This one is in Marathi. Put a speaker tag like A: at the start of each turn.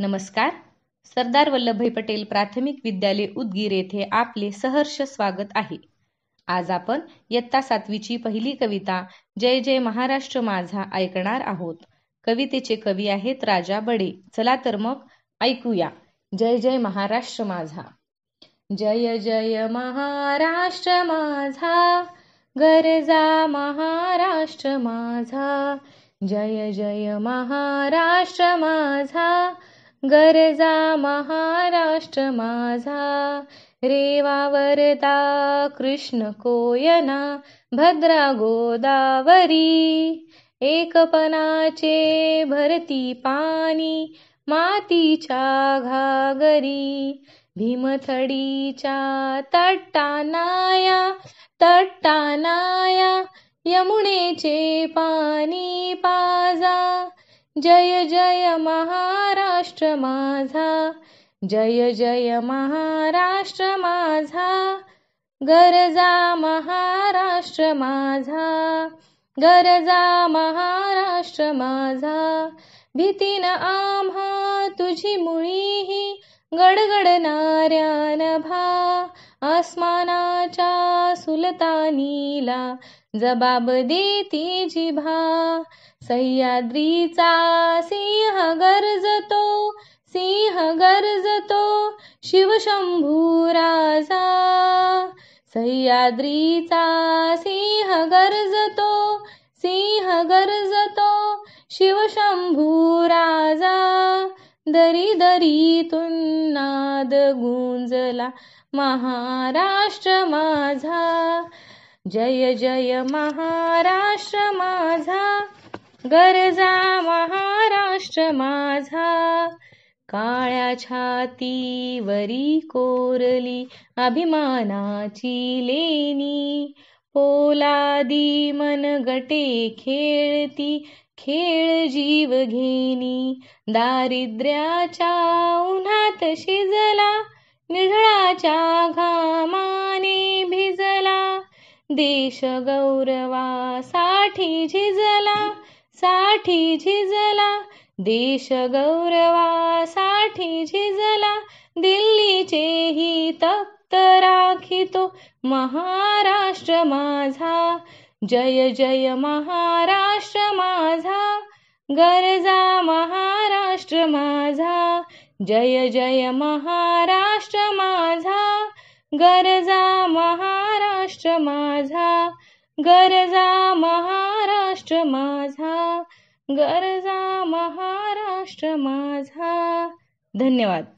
A: नमस्कार सरदार वल्लभभाई पटेल प्राथमिक विद्यालय उदगीर येथे आपले सहर्ष स्वागत आहे आज आपण इयत्ता सातवीची पहिली कविता जय जय महाराष्ट्र माझा ऐकणार आहोत कवितेचे कवी आहेत राजा बडे चला तर मग ऐकूया जय जय महाराष्ट्र माझा जय जय महाराष्ट्र माझा गरजा महाराष्ट्र माझा जय जय महाराष्ट्र माझा गरजा महाराष्ट्र माझा रेवावरदा कृष्ण कोयना भद्रा गोदावरी एकपणाचे भरती पाणी मातीच्या घागरी भीमथडीच्या तट्टानाया नाया, यमुनेचे पाणी पाजा जय जय महाराष्ट्र माझा जय जय महाराष्ट्र माझा गरजा महाराष्ट्र माझा गरजा महाराष्ट्र माझा भीतीन आम्हा तुझी मुळीही गडगडणाऱ्यान भा आसमानाच्या सुलतानीला जबाब देती जिभा सह्याद्रीचा सिंह गरजतो सिंह गरजतो राजा सह्याद्रीचा सिंह गरजतो सिंह गरजतो राजा दरी दरी नाद गुंजला महाराष्ट्र माझा जय जय महाराष्ट्र माझा गरजा महाराष्ट्र माझा काळ्या छातीवरी कोरली अभिमानाची लेणी पोलादी गटे खेळती खेळ जीव घेनी दारिद्र्याच्या उन्हात शिजला निळाच्या घामाने भिजला देश गौरवासाठी झिजला साठी झिजला देश गौरवासाठी झिजला दिल्लीचे ही तप्त राखितो महाराष्ट्र माझा जय जय महाराष्ट्र माझा गरजा महाराष्ट्र माझा जय जय महाराष्ट्र माझा गरजा महाराष्ट्र माझा गरजा महाराष्ट्र माझा गरजा महाराष्ट्र माझा धन्यवाद